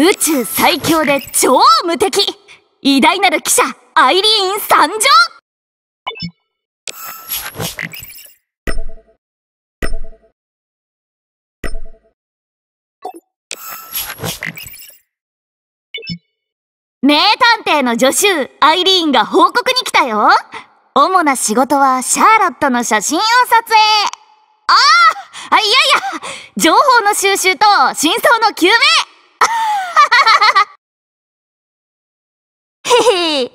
宇宙最強で超無敵偉大なる記者アイリーン参上名探偵の助手アイリーンが報告に来たよ主な仕事はシャーロットの写真を撮影ああいやいや情報の収集と真相の究明へへ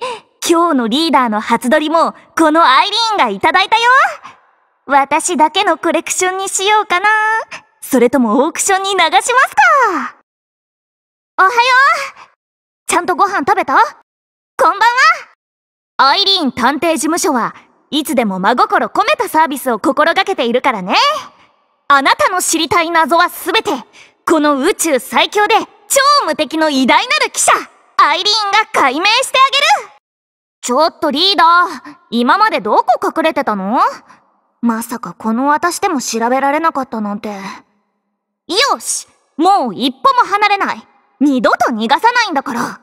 今日のリーダーの初撮りもこのアイリーンがいただいたよ私だけのコレクションにしようかなそれともオークションに流しますかおはようちゃんとご飯食べたこんばんはアイリーン探偵事務所はいつでも真心込めたサービスを心がけているからねあなたの知りたい謎は全てこの宇宙最強で超無敵の偉大なる記者アイリーンが解明してあげるちょっとリーダー今までどこ隠れてたのまさかこの私でも調べられなかったなんてよしもう一歩も離れない二度と逃がさないんだから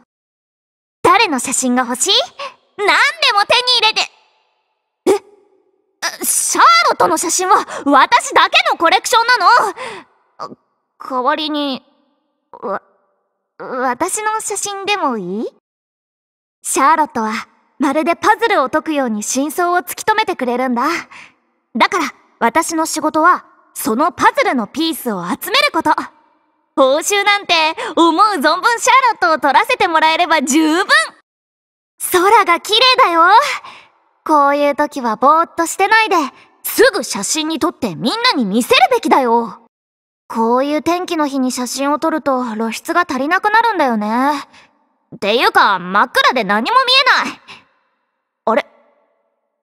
誰の写真が欲しい何でも手に入れてえシャーロットの写真は私だけのコレクションなの代わりに、わ、私の写真でもいいシャーロットは、まるでパズルを解くように真相を突き止めてくれるんだ。だから、私の仕事は、そのパズルのピースを集めること。報酬なんて、思う存分シャーロットを取らせてもらえれば十分空が綺麗だよこういう時はぼーっとしてないで、すぐ写真に撮ってみんなに見せるべきだよこういう天気の日に写真を撮ると露出が足りなくなるんだよね。っていうか、真っ暗で何も見えないあれ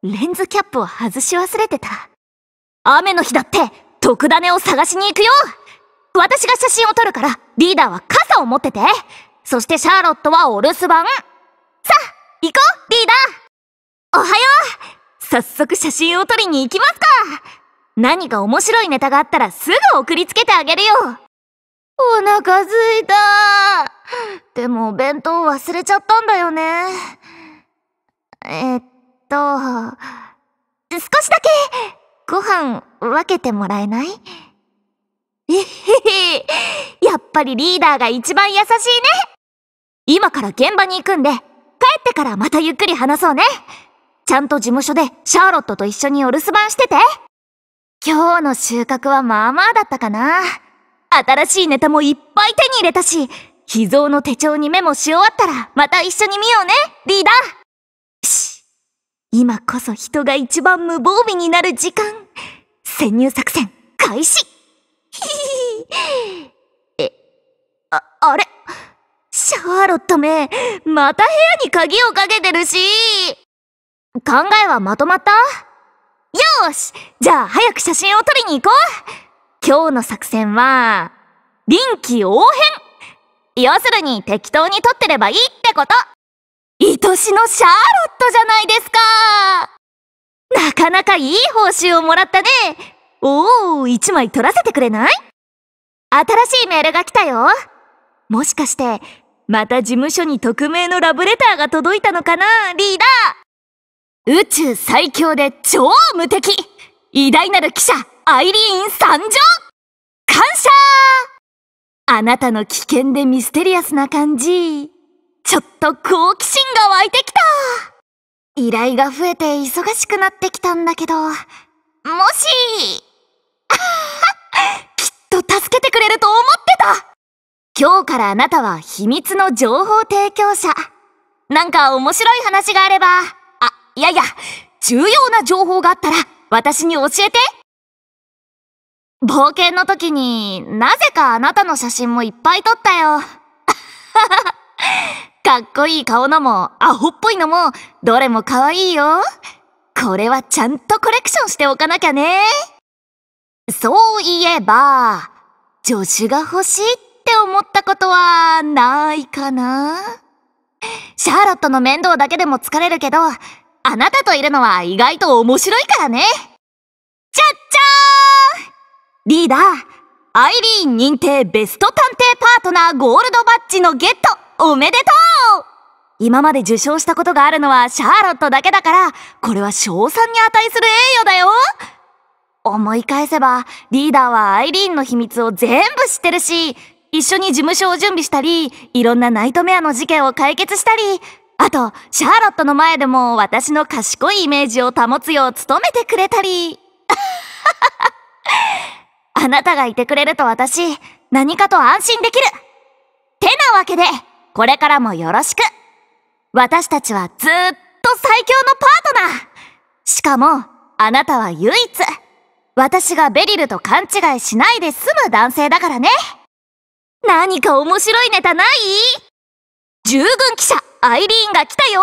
レンズキャップを外し忘れてた。雨の日だって、特ダネを探しに行くよ私が写真を撮るから、リーダーは傘を持っててそしてシャーロットはお留守番さあ、行こう、リーダーおはよう早速写真を撮りに行きますか何か面白いネタがあったらすぐ送りつけてあげるよお腹すいたでもお弁当忘れちゃったんだよね。えっと、少しだけご飯分けてもらえないえへへ、やっぱりリーダーが一番優しいね今から現場に行くんで、帰ってからまたゆっくり話そうねちゃんと事務所でシャーロットと一緒にお留守番してて今日の収穫はまあまあだったかな。新しいネタもいっぱい手に入れたし、秘蔵の手帳にメモし終わったら、また一緒に見ようね、リーダーし、今こそ人が一番無防備になる時間。潜入作戦、開始ひひえ、あ、あれシャーロットめ、また部屋に鍵をかけてるし。考えはまとまったよしじゃあ早く写真を撮りに行こう今日の作戦は、臨機応変要するに適当に撮ってればいいってこと愛しのシャーロットじゃないですかなかなかいい報酬をもらったねおお、一枚撮らせてくれない新しいメールが来たよもしかして、また事務所に匿名のラブレターが届いたのかなリーダー宇宙最強で超無敵偉大なる記者アイリーン参上感謝あなたの危険でミステリアスな感じちょっと好奇心が湧いてきた依頼が増えて忙しくなってきたんだけどもし きっと助けてくれると思ってた今日からあなたは秘密の情報提供者なんか面白い話があればいやいや、重要な情報があったら、私に教えて冒険の時になぜかあなたの写真もいっぱい撮ったよ。かっこいい顔のも、アホっぽいのも、どれも可愛いよ。これはちゃんとコレクションしておかなきゃね。そういえば、助手が欲しいって思ったことはないかな。シャーロットの面倒だけでも疲れるけど、あなたといるのは意外と面白いからね。ちゃっちゃーんリーダー、アイリーン認定ベスト探偵パートナーゴールドバッジのゲット、おめでとう今まで受賞したことがあるのはシャーロットだけだから、これは賞賛に値する栄誉だよ思い返せば、リーダーはアイリーンの秘密を全部知ってるし、一緒に事務所を準備したり、いろんなナイトメアの事件を解決したり、あと、シャーロットの前でも私の賢いイメージを保つよう努めてくれたり。あなたがいてくれると私、何かと安心できる。てなわけで、これからもよろしく。私たちはずっと最強のパートナー。しかも、あなたは唯一、私がベリルと勘違いしないで済む男性だからね。何か面白いネタない従軍記者アイリーンが来たよ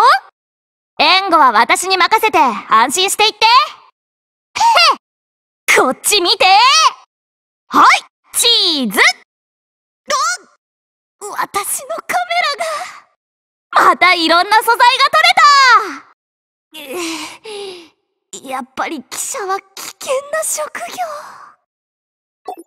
援護は私に任せて安心していって こっち見てはいチーズと私のカメラがまたいろんな素材が取れたやっぱり記者は危険な職業